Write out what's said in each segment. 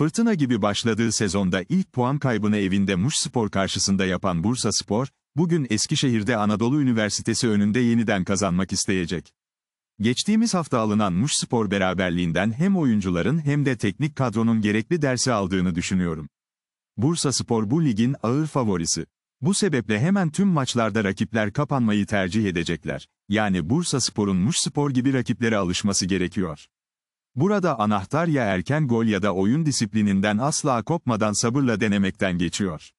Fırtına gibi başladığı sezonda ilk puan kaybını evinde Muş Spor karşısında yapan Bursa Spor, bugün Eskişehir'de Anadolu Üniversitesi önünde yeniden kazanmak isteyecek. Geçtiğimiz hafta alınan Muş Spor beraberliğinden hem oyuncuların hem de teknik kadronun gerekli dersi aldığını düşünüyorum. Bursa Spor bu ligin ağır favorisi. Bu sebeple hemen tüm maçlarda rakipler kapanmayı tercih edecekler. Yani Bursa Spor'un Muş Spor gibi rakiplere alışması gerekiyor. Burada anahtar ya erken gol ya da oyun disiplininden asla kopmadan sabırla denemekten geçiyor.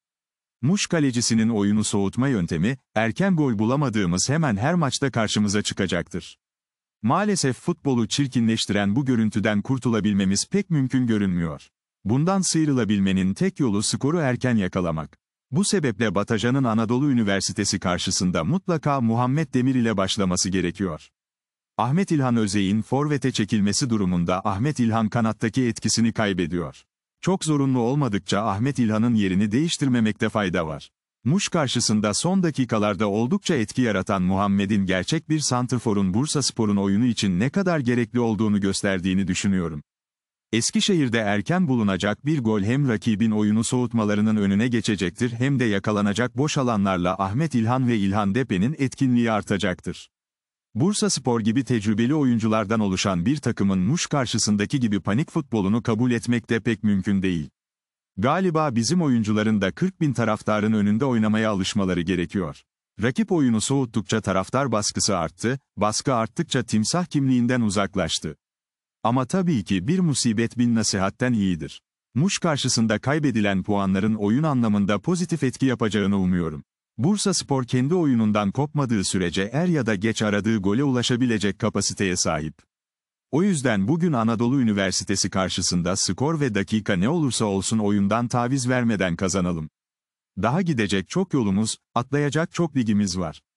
Muş kalecisinin oyunu soğutma yöntemi, erken gol bulamadığımız hemen her maçta karşımıza çıkacaktır. Maalesef futbolu çirkinleştiren bu görüntüden kurtulabilmemiz pek mümkün görünmüyor. Bundan sıyrılabilmenin tek yolu skoru erken yakalamak. Bu sebeple Batajan'ın Anadolu Üniversitesi karşısında mutlaka Muhammed Demir ile başlaması gerekiyor. Ahmet İlhan Özey'in forvete çekilmesi durumunda Ahmet İlhan kanattaki etkisini kaybediyor. Çok zorunlu olmadıkça Ahmet İlhan'ın yerini değiştirmemekte fayda var. Muş karşısında son dakikalarda oldukça etki yaratan Muhammed'in gerçek bir santrforun Bursa Spor'un oyunu için ne kadar gerekli olduğunu gösterdiğini düşünüyorum. Eskişehir'de erken bulunacak bir gol hem rakibin oyunu soğutmalarının önüne geçecektir hem de yakalanacak boş alanlarla Ahmet İlhan ve İlhan Depe'nin etkinliği artacaktır. Bursa Spor gibi tecrübeli oyunculardan oluşan bir takımın Muş karşısındaki gibi panik futbolunu kabul etmek de pek mümkün değil. Galiba bizim oyuncuların da 40 bin taraftarın önünde oynamaya alışmaları gerekiyor. Rakip oyunu soğuttukça taraftar baskısı arttı, baskı arttıkça timsah kimliğinden uzaklaştı. Ama tabii ki bir musibet bin nasihatten iyidir. Muş karşısında kaybedilen puanların oyun anlamında pozitif etki yapacağını umuyorum. Bursa Spor kendi oyunundan kopmadığı sürece er ya da geç aradığı gole ulaşabilecek kapasiteye sahip. O yüzden bugün Anadolu Üniversitesi karşısında skor ve dakika ne olursa olsun oyundan taviz vermeden kazanalım. Daha gidecek çok yolumuz, atlayacak çok ligimiz var.